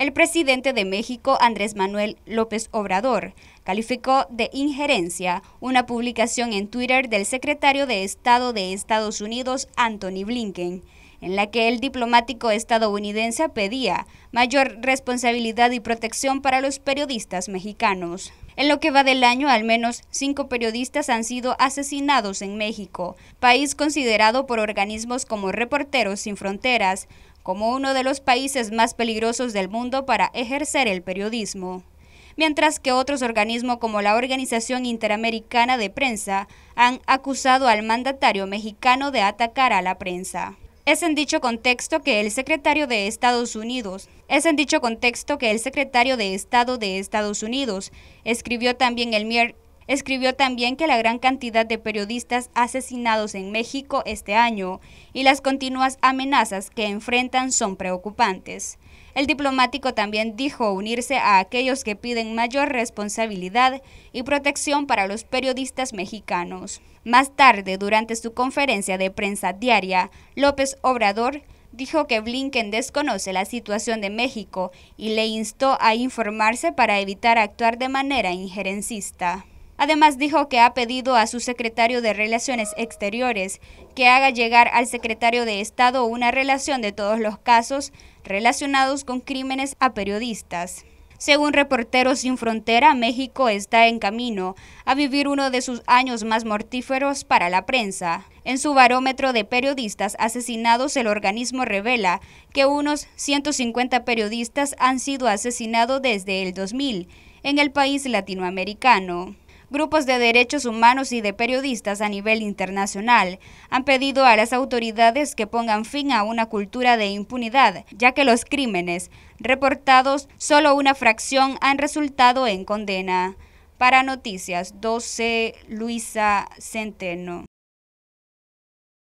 El presidente de México, Andrés Manuel López Obrador, calificó de injerencia una publicación en Twitter del secretario de Estado de Estados Unidos, Anthony Blinken, en la que el diplomático estadounidense pedía mayor responsabilidad y protección para los periodistas mexicanos. En lo que va del año, al menos cinco periodistas han sido asesinados en México, país considerado por organismos como Reporteros Sin Fronteras, como uno de los países más peligrosos del mundo para ejercer el periodismo, mientras que otros organismos como la Organización Interamericana de Prensa han acusado al mandatario mexicano de atacar a la prensa. Es en dicho contexto que el secretario de Estados Unidos, es en dicho contexto que el secretario de Estado de Estados Unidos escribió también el, miércoles Escribió también que la gran cantidad de periodistas asesinados en México este año y las continuas amenazas que enfrentan son preocupantes. El diplomático también dijo unirse a aquellos que piden mayor responsabilidad y protección para los periodistas mexicanos. Más tarde, durante su conferencia de prensa diaria, López Obrador dijo que Blinken desconoce la situación de México y le instó a informarse para evitar actuar de manera injerencista. Además dijo que ha pedido a su secretario de Relaciones Exteriores que haga llegar al secretario de Estado una relación de todos los casos relacionados con crímenes a periodistas. Según Reporteros Sin Frontera, México está en camino a vivir uno de sus años más mortíferos para la prensa. En su barómetro de periodistas asesinados, el organismo revela que unos 150 periodistas han sido asesinados desde el 2000 en el país latinoamericano grupos de derechos humanos y de periodistas a nivel internacional han pedido a las autoridades que pongan fin a una cultura de impunidad, ya que los crímenes reportados solo una fracción han resultado en condena. Para Noticias 12, Luisa Centeno.